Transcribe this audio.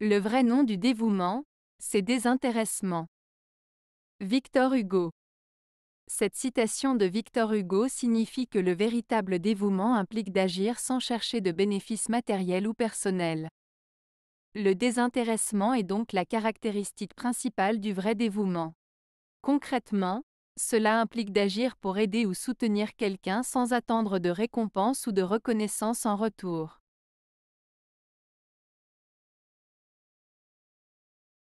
Le vrai nom du dévouement, c'est désintéressement. Victor Hugo Cette citation de Victor Hugo signifie que le véritable dévouement implique d'agir sans chercher de bénéfices matériels ou personnels. Le désintéressement est donc la caractéristique principale du vrai dévouement. Concrètement, cela implique d'agir pour aider ou soutenir quelqu'un sans attendre de récompense ou de reconnaissance en retour.